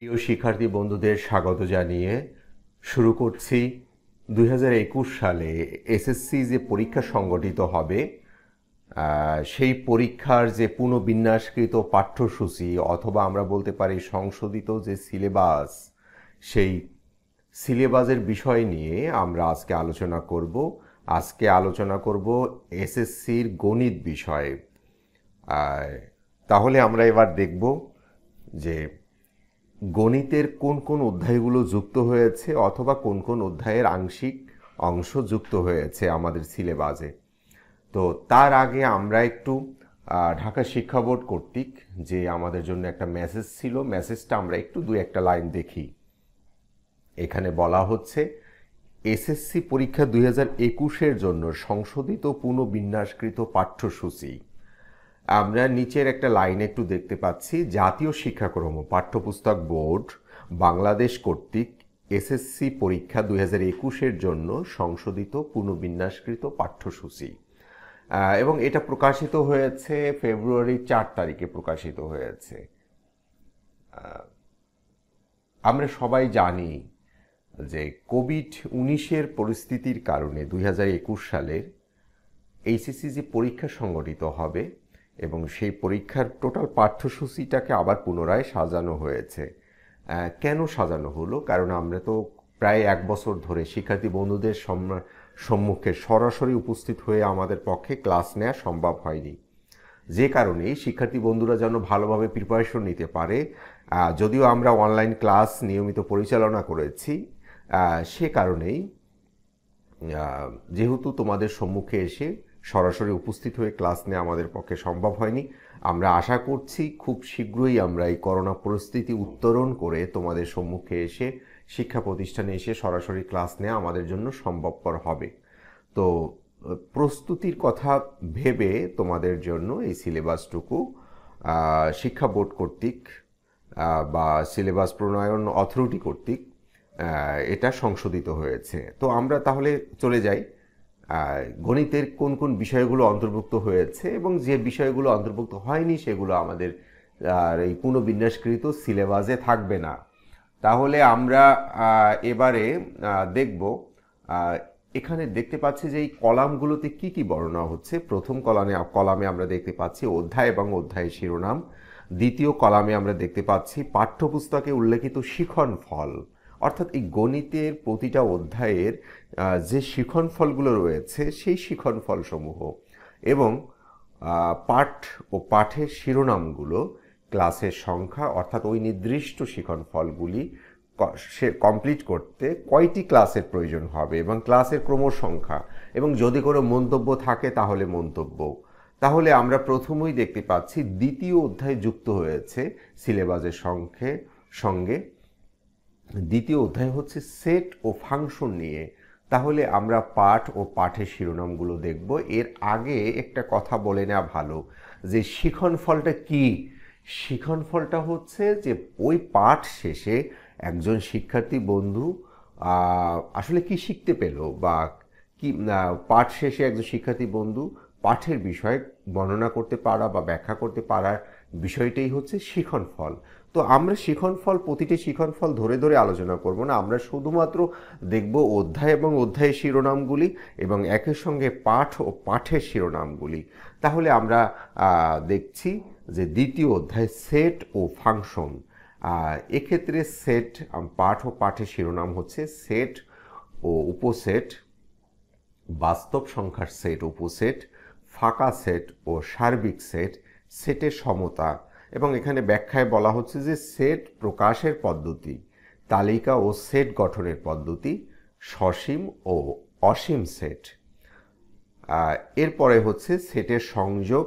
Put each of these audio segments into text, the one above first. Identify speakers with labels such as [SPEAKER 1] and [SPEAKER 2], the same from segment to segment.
[SPEAKER 1] প্রিয় শিক্ষার্থী বন্ধুদের স্বাগত জানিয়ে শুরু করছি দু সালে এসএসসি যে পরীক্ষা সংগঠিত হবে সেই পরীক্ষার যে পুনঃবিন্যাসকৃত পাঠ্যসূচি অথবা আমরা বলতে পারি সংশোধিত যে সিলেবাস সেই সিলেবাসের বিষয় নিয়ে আমরা আজকে আলোচনা করব আজকে আলোচনা করব এসএসসির গণিত বিষয়ে তাহলে আমরা এবার দেখব যে গণিতের কোন কোন অধ্যায়গুলো যুক্ত হয়েছে অথবা কোন কোন অধ্যায়ের আংশিক অংশ যুক্ত হয়েছে আমাদের সিলেবাসে তো তার আগে আমরা একটু ঢাকা শিক্ষা বোর্ড কর্তৃক যে আমাদের জন্য একটা মেসেজ ছিল মেসেজটা আমরা একটু দু একটা লাইন দেখি এখানে বলা হচ্ছে এসএসসি পরীক্ষা দুই হাজার একুশের জন্য সংশোধিত পুনঃবিন্যাসকৃত পাঠ্যসূচি আমরা নিচের একটা লাইন একটু দেখতে পাচ্ছি জাতীয় শিক্ষাক্রম পাঠ্যপুস্তক বোর্ড বাংলাদেশ কর্তৃক এসএসসি পরীক্ষা দু হাজার একুশের জন্য সংশোধিত পুনর্বিন্যাসকৃত পাঠ্যসূচি এবং এটা প্রকাশিত হয়েছে ফেব্রুয়ারি চার তারিখে প্রকাশিত হয়েছে আমরা সবাই জানি যে কোভিড উনিশের পরিস্থিতির কারণে দুই সালের এইচএসসি যে পরীক্ষা সংগঠিত হবে এবং সেই পরীক্ষার টোটাল পাঠ্যসূচিটাকে আবার পুনরায় সাজানো হয়েছে কেন সাজানো হলো কারণ আমরা তো প্রায় এক বছর ধরে শিক্ষার্থী বন্ধুদের সম্মুখে সরাসরি উপস্থিত হয়ে আমাদের পক্ষে ক্লাস নেওয়া সম্ভব হয়নি যে কারণে শিক্ষার্থী বন্ধুরা যেন ভালোভাবে প্রিপারেশন নিতে পারে যদিও আমরা অনলাইন ক্লাস নিয়মিত পরিচালনা করেছি সে কারণেই যেহেতু তোমাদের সম্মুখে এসে সরাসরি উপস্থিত হয়ে ক্লাস নেওয়া আমাদের পক্ষে সম্ভব হয়নি আমরা আশা করছি খুব শীঘ্রই আমরা এই করোনা পরিস্থিতি উত্তরণ করে তোমাদের সম্মুখে এসে শিক্ষা প্রতিষ্ঠানে এসে সরাসরি ক্লাস নেওয়া আমাদের জন্য সম্ভবপর হবে তো প্রস্তুতির কথা ভেবে তোমাদের জন্য এই সিলেবাসটুকু শিক্ষা বোর্ড কর্তৃক বা সিলেবাস প্রণয়ন অথরিটি কর্তৃক এটা সংশোধিত হয়েছে তো আমরা তাহলে চলে যাই গণিতের কোন কোন বিষয়গুলো অন্তর্ভুক্ত হয়েছে এবং যে বিষয়গুলো অন্তর্ভুক্ত হয়নি সেগুলো আমাদের আর এই পুনর্বিন্যাসকৃত সিলেবাসে থাকবে না তাহলে আমরা এবারে দেখব এখানে দেখতে পাচ্ছি যে এই কলামগুলোতে কি কি বর্ণনা হচ্ছে প্রথম কলামে কলামে আমরা দেখতে পাচ্ছি অধ্যায় এবং অধ্যায় শিরোনাম দ্বিতীয় কলামে আমরা দেখতে পাচ্ছি পাঠ্যপুস্তকে উল্লেখিত শিখন ফল অর্থাৎ এই গণিতের প্রতিটা অধ্যায়ের যে শিখন ফলগুলো রয়েছে সেই শিখন ফলসমূহ এবং পাঠ ও পাঠের শিরোনামগুলো ক্লাসের সংখ্যা অর্থাৎ ওই নির্দিষ্ট শিখন ফলগুলি সে কমপ্লিট করতে কয়টি ক্লাসের প্রয়োজন হবে এবং ক্লাসের ক্রম সংখ্যা এবং যদি কোনো মন্তব্য থাকে তাহলে মন্তব্য তাহলে আমরা প্রথমেই দেখতে পাচ্ছি দ্বিতীয় অধ্যায় যুক্ত হয়েছে সিলেবাসের সংখ্যে সঙ্গে দ্বিতীয় অধ্যায় হচ্ছে সেট ও ফাংশন নিয়ে তাহলে আমরা পাঠ ও পাঠের শিরোনামগুলো দেখব এর আগে একটা কথা বলে নেওয়া ভালো যে শিখন ফলটা কি শিখন ফলটা হচ্ছে যে ওই পাঠ শেষে একজন শিক্ষার্থী বন্ধু আসলে কি শিখতে পেল বা কি পাঠ শেষে একজন শিক্ষার্থী বন্ধু পাঠের বিষয়ে বর্ণনা করতে পারা বা ব্যাখ্যা করতে পারার বিষয়টাই হচ্ছে শিখন ফল তো আমরা শিখন ফল প্রতিটি শিখন ফল ধরে ধরে আলোচনা করব না আমরা শুধুমাত্র দেখব অধ্যায় এবং অধ্যায়ের শিরোনামগুলি এবং একের সঙ্গে পাঠ ও পাঠের শিরোনামগুলি তাহলে আমরা দেখছি যে দ্বিতীয় অধ্যায় সেট ও ফাংশন এক্ষেত্রে সেট পাঠ ও পাঠের শিরোনাম হচ্ছে সেট ও উপসেট বাস্তব সংখ্যার সেট উপসেট ফাঁকা সেট ও সার্বিক সেট সেটের সমতা এবং এখানে ব্যাখ্যায় বলা হচ্ছে যে সেট প্রকাশের পদ্ধতি তালিকা ও সেট গঠনের পদ্ধতি সসীম ও অসীম সেট এরপরে হচ্ছে সেটের সংযোগ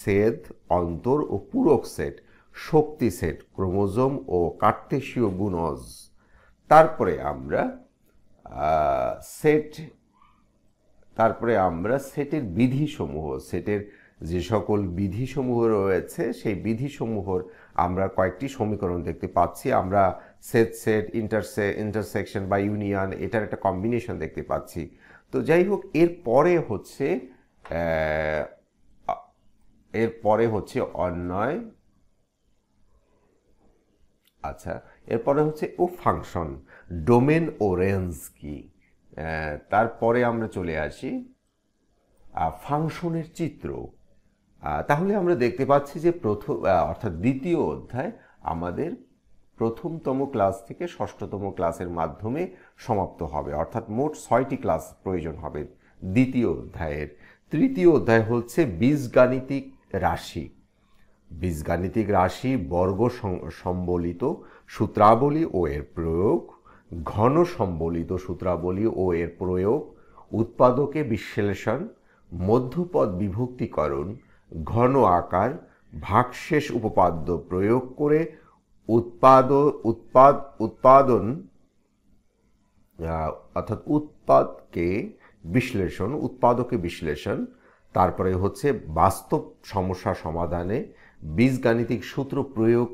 [SPEAKER 1] সেদ অন্তর ও পূরক সেট শক্তি সেট ক্রোমোজোম ও কার্তেশীয় গুণজ তারপরে আমরা সেট তারপরে আমরা সেটের বিধিসমূহ সেটের যে সকল বিধিসমূহ রয়েছে সেই বিধিসমূহর আমরা কয়েকটি সমীকরণ দেখতে পাচ্ছি আমরা সেট সেট ইন্টারসে ইন্টারসেকশন বা ইউনিয়ন এটার একটা কম্বিনেশন দেখতে পাচ্ছি তো যাই হোক এর পরে হচ্ছে এর পরে হচ্ছে অন্যয় আচ্ছা এরপরে হচ্ছে ও ফাংশন ডোমেন ও রেঞ্জ কি তারপরে আমরা চলে আসি ফাংশনের চিত্র তাহলে আমরা দেখতে পাচ্ছি যে প্রথম অর্থাৎ দ্বিতীয় অধ্যায় আমাদের প্রথমতম ক্লাস থেকে ষষ্ঠতম ক্লাসের মাধ্যমে সমাপ্ত হবে অর্থাৎ মোট ছয়টি ক্লাস প্রয়োজন হবে দ্বিতীয় অধ্যায়ের তৃতীয় অধ্যায় হচ্ছে বীজগাণিতিক রাশি বীজগাণিতিক রাশি বর্গ সম্বলিত সূত্রাবলী ও এর প্রয়োগ ঘন সম্বলিত সূত্রাবলী ও এর প্রয়োগ উৎপাদকে বিশ্লেষণ মধ্যপদ বিভক্তিকরণ ঘন আকার ভাগশেষ উপপাদ্য প্রয়োগ করে উৎপাদ উৎপাদ উৎপাদন অর্থাৎ উৎপাদকে বিশ্লেষণ উৎপাদকে বিশ্লেষণ তারপরে হচ্ছে বাস্তব সমস্যা সমাধানে বীজগাণিতিক সূত্র প্রয়োগ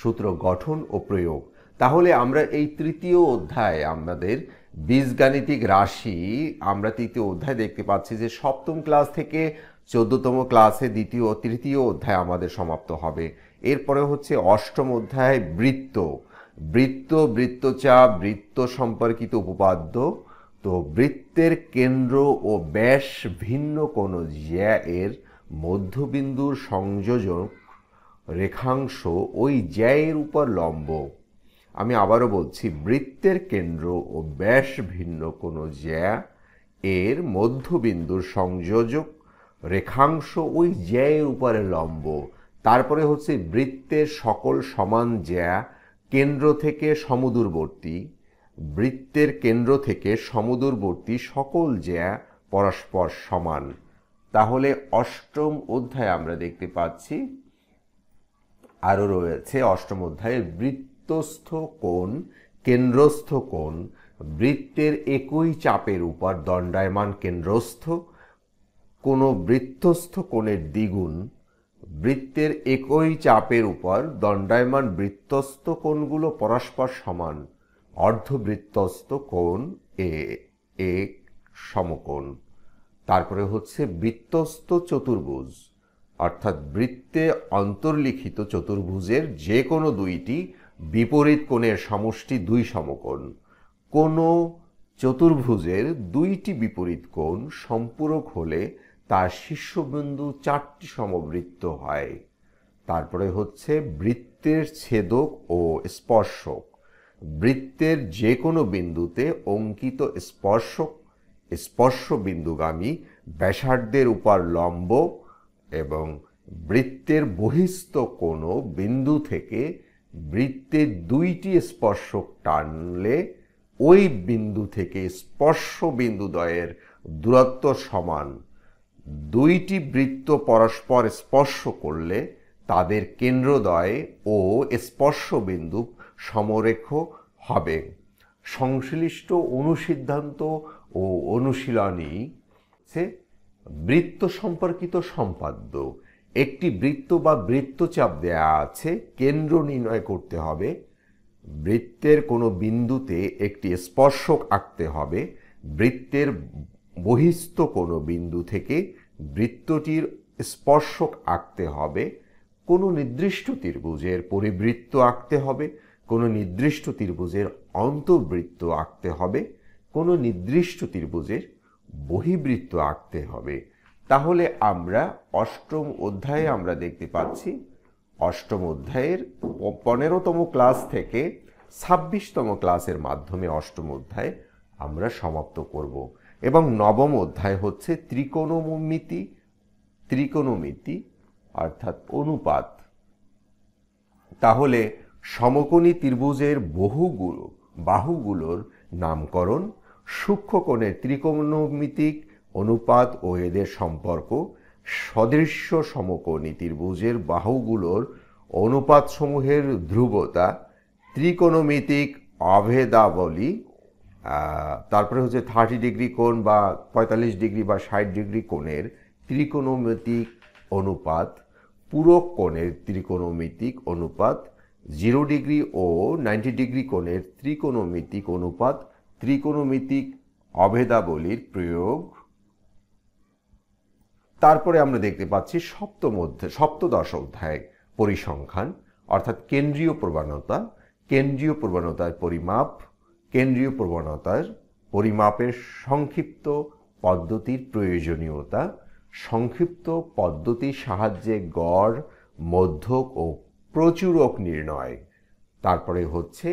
[SPEAKER 1] সূত্র গঠন ও প্রয়োগ তাহলে আমরা এই তৃতীয় অধ্যায় আমাদের বীজগাণিতিক রাশি আমরা তৃতীয় অধ্যায় দেখতে পাচ্ছি যে সপ্তম ক্লাস থেকে চোদ্দতম ক্লাসে দ্বিতীয় ও তৃতীয় অধ্যায় আমাদের সমাপ্ত হবে এরপরে হচ্ছে অষ্টম অধ্যায় বৃত্ত বৃত্ত বৃত্তচাপ বৃত্ত সম্পর্কিত উপপাদ্য তো বৃত্তের কেন্দ্র ও ব্যাস ভিন্ন কোনো জ্যা এর মধ্যবিন্দুর সংযোজক রেখাংশ ওই জ্যায়ের উপর লম্ব আমি আবারও বলছি বৃত্তের কেন্দ্র ও ব্যাস ভিন্ন কোনো জ্যা এর মধ্যবিন্দুর সংযোজক রেখাংশ ওই জ্যায়ের উপরে লম্ব তারপরে হচ্ছে বৃত্তের সকল সমান জ্যা কেন্দ্র থেকে সমুদূরবর্তী বৃত্তের কেন্দ্র থেকে সমুদূরবর্তী সকল জ্যা পরস্পর সমান তাহলে অষ্টম অধ্যায় আমরা দেখতে পাচ্ছি আরও রয়েছে অষ্টম অধ্যায়ে বৃত্তস্থ কোণ কেন্দ্রস্থ কোণ বৃত্তের একই চাপের উপর দণ্ডায়মান কেন্দ্রস্থ কোনো বৃত্তস্থ কোণের দ্বিগুণ বৃত্তের একই চাপের উপর দণ্ডায়মান বৃত্তস্থ কোণগুলো পরস্পর সমান অর্ধবৃত্তস্থ কোণ এ এক সমকোণ তারপরে হচ্ছে বৃত্তস্থ চতুর্ভুজ অর্থাৎ বৃত্তে অন্তর্লিখিত চতুর্ভুজের যে কোনো দুইটি বিপরীত কোণের সমষ্টি দুই সমকোণ কোনো চতুর্ভুজের দুইটি বিপরীত কোণ সম্পূরক হলে তার শীর্ষবিন্দু চারটি সমবৃত্ত হয় তারপরে হচ্ছে বৃত্তের ছেদক ও স্পর্শক বৃত্তের যে কোনো বিন্দুতে অঙ্কিত স্পর্শক স্পর্শ বিন্দুগামী ব্যাসার্ধের উপর লম্ব এবং বৃত্তের বহিস্থ কোনো বিন্দু থেকে বৃত্তের দুইটি স্পর্শক টানলে ওই বিন্দু থেকে স্পর্শ বিন্দুদ্বয়ের দূরত্ব সমান দুইটি বৃত্ত পরস্পর স্পর্শ করলে তাদের কেন্দ্রদয় ও স্পর্শবিন্দু সমরেখ হবে সংশ্লিষ্ট অনুসিদ্ধান্ত ও অনুশীলনী সে বৃত্ত সম্পর্কিত সম্পাদ্য একটি বৃত্ত বা বৃত্তচাপ দেয়া আছে কেন্দ্র নির্ণয় করতে হবে বৃত্তের কোনো বিন্দুতে একটি স্পর্শক আঁকতে হবে বৃত্তের বহিস্থ কোনো বিন্দু থেকে বৃত্তটির স্পর্শক আঁকতে হবে কোনো নির্দিষ্ট ত্রিভুজের পরিবৃত্ত আঁকতে হবে কোনো নির্দিষ্ট ত্রিভুজের অন্তর্বৃত্ত আঁকতে হবে কোনো নির্দিষ্ট ত্রিভুজের বহিবৃত্ত আঁকতে হবে তাহলে আমরা অষ্টম অধ্যায়ে আমরা দেখতে পাচ্ছি অষ্টম অধ্যায়ের পনেরোতম ক্লাস থেকে ছাব্বিশতম ক্লাসের মাধ্যমে অষ্টম অধ্যায় আমরা সমাপ্ত করব এবং নবম অধ্যায় হচ্ছে ত্রিকোণমিতি ত্রিকোণমিতি অর্থাৎ অনুপাত তাহলে সমকোণী ত্রিভুজের বহুগুলো বাহুগুলোর নামকরণ সূক্ষ্মকোণের ত্রিকোণমিতিক অনুপাত ও এদের সম্পর্ক সদৃশ্য সমকোণী ত্রিভুজের বাহুগুলোর অনুপাতসমূহের ধ্রুবতা ত্রিকোণমিতিক অভেদাবলী তারপরে হচ্ছে থার্টি ডিগ্রি কোণ বা পঁয়তাল্লিশ ডিগ্রি বা ষাট ডিগ্রি কোণের ত্রিকোণমিতিক অনুপাত পুরো কোণের ত্রিকোণমিতিক অনুপাত জিরো ডিগ্রি ও নাইনটি ডিগ্রি কোণের ত্রিকোণমিতিক অনুপাত ত্রিকোণমিতিক অভেদাবলীর প্রয়োগ তারপরে আমরা দেখতে পাচ্ছি সপ্তম সপ্তদশ অধ্যায় পরিসংখ্যান অর্থাৎ কেন্দ্রীয় প্রবণতা কেন্দ্রীয় প্রবণতার পরিমাপ কেন্দ্রীয় প্রবণতার পরিমাপের সংক্ষিপ্ত পদ্ধতির প্রয়োজনীয়তা সংক্ষিপ্ত পদ্ধতির সাহায্যে গড় মধ্যক ও প্রচুরক নির্ণয় তারপরে হচ্ছে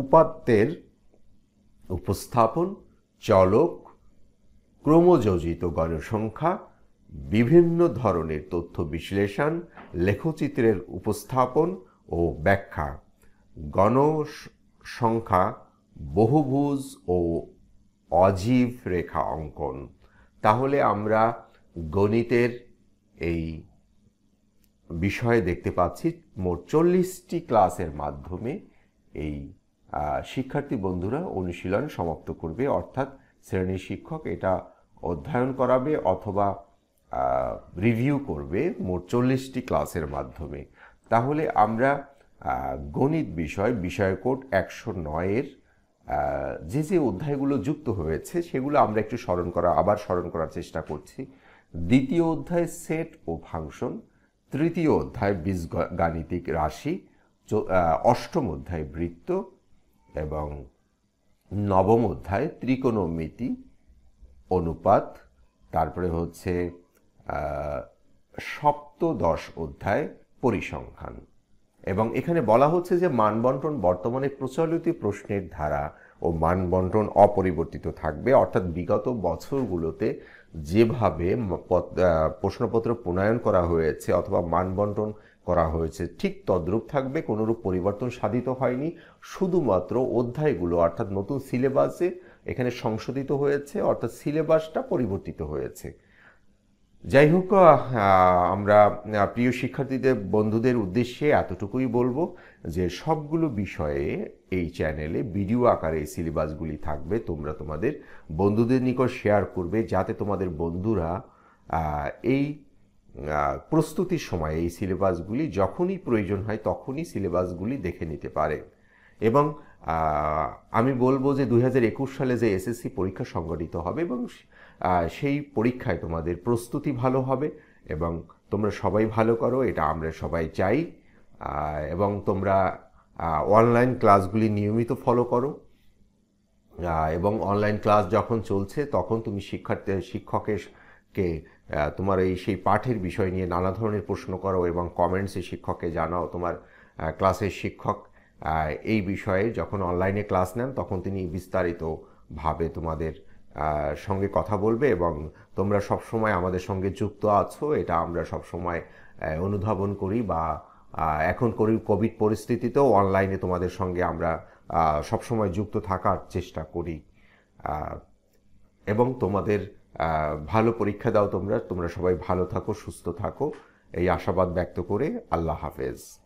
[SPEAKER 1] উপাত্তের উপস্থাপন চলক ক্রমযোজিত গণসংখ্যা বিভিন্ন ধরনের তথ্য বিশ্লেষণ লেখচিত্রের উপস্থাপন ও ব্যাখ্যা গণ সংখ্যা বহুভুজ ও অজীব রেখা অঙ্কন তাহলে আমরা গণিতের এই বিষয়ে দেখতে পাচ্ছি মোট চল্লিশটি ক্লাসের মাধ্যমে এই শিক্ষার্থী বন্ধুরা অনুশীলন সমাপ্ত করবে অর্থাৎ শ্রেণীর শিক্ষক এটা অধ্যয়ন করাবে অথবা রিভিউ করবে মোট চল্লিশটি ক্লাসের মাধ্যমে তাহলে আমরা গণিত বিষয় বিষয়কোট একশো নয়ের যে যে অধ্যায়গুলো যুক্ত হয়েছে সেগুলো আমরা একটু স্মরণ করা আবার স্মরণ করার চেষ্টা করছি দ্বিতীয় অধ্যায় সেট ও ফাংশন তৃতীয় অধ্যায় বীজ গাণিতিক রাশি অষ্টম অধ্যায় বৃত্ত এবং নবম অধ্যায় ত্রিকোণমিতি অনুপাত তারপরে হচ্ছে সপ্তদশ অধ্যায় পরিসংখ্যান এবং এখানে বলা হচ্ছে যে মানবন্টন বর্তমানে প্রচলিত প্রশ্নের ধারা ও মানবন্টন অপরিবর্তিত থাকবে অর্থাৎ বিগত বছরগুলোতে যেভাবে প্রশ্নপত্র প্রণয়ন করা হয়েছে অথবা মানবন্টন করা হয়েছে ঠিক তদ্রূপ থাকবে কোনোরূপ পরিবর্তন সাধিত হয়নি শুধুমাত্র অধ্যায়গুলো অর্থাৎ নতুন সিলেবাসে এখানে সংশোধিত হয়েছে অর্থাৎ সিলেবাসটা পরিবর্তিত হয়েছে যাই হোক আমরা প্রিয় শিক্ষার্থীদের বন্ধুদের উদ্দেশ্যে এতটুকুই বলবো যে সবগুলো বিষয়ে এই চ্যানেলে ভিডিও আকারে এই সিলেবাসগুলি থাকবে তোমরা তোমাদের বন্ধুদের নিকট শেয়ার করবে যাতে তোমাদের বন্ধুরা এই প্রস্তুতির সময় এই সিলেবাসগুলি যখনই প্রয়োজন হয় তখনই সিলেবাসগুলি দেখে নিতে পারে এবং আমি বলবো যে দু সালে যে এসএসসি পরীক্ষা সংগঠিত হবে এবং সেই পরীক্ষায় তোমাদের প্রস্তুতি ভালো হবে এবং তোমরা সবাই ভালো করো এটা আমরা সবাই চাই এবং তোমরা অনলাইন ক্লাসগুলি নিয়মিত ফলো করো এবং অনলাইন ক্লাস যখন চলছে তখন তুমি শিক্ষার্থী শিক্ষকের কে তোমার এই সেই পাঠের বিষয় নিয়ে নানা ধরনের প্রশ্ন করো এবং কমেন্টসে শিক্ষককে জানাও তোমার ক্লাসের শিক্ষক এই বিষয়ে যখন অনলাইনে ক্লাস নেন তখন তিনি বিস্তারিতভাবে তোমাদের সঙ্গে কথা বলবে এবং তোমরা সব সময় আমাদের সঙ্গে যুক্ত আছো এটা আমরা সবসময় অনুধাবন করি বা এখন করি কোভিড পরিস্থিতিতেও অনলাইনে তোমাদের সঙ্গে আমরা সবসময় যুক্ত থাকার চেষ্টা করি এবং তোমাদের ভালো পরীক্ষা দাও তোমরা তোমরা সবাই ভালো থাকো সুস্থ থাকো এই আশাবাদ ব্যক্ত করে আল্লাহ হাফেজ